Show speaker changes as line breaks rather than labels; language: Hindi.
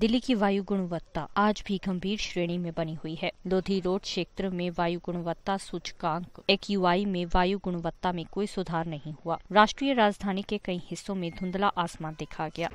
दिल्ली की वायु गुणवत्ता आज भी गंभीर श्रेणी में बनी हुई है लोधी रोड क्षेत्र में वायु गुणवत्ता सूचकांक एक में वायु गुणवत्ता में कोई सुधार नहीं हुआ राष्ट्रीय राजधानी के कई हिस्सों में धुंधला आसमान देखा गया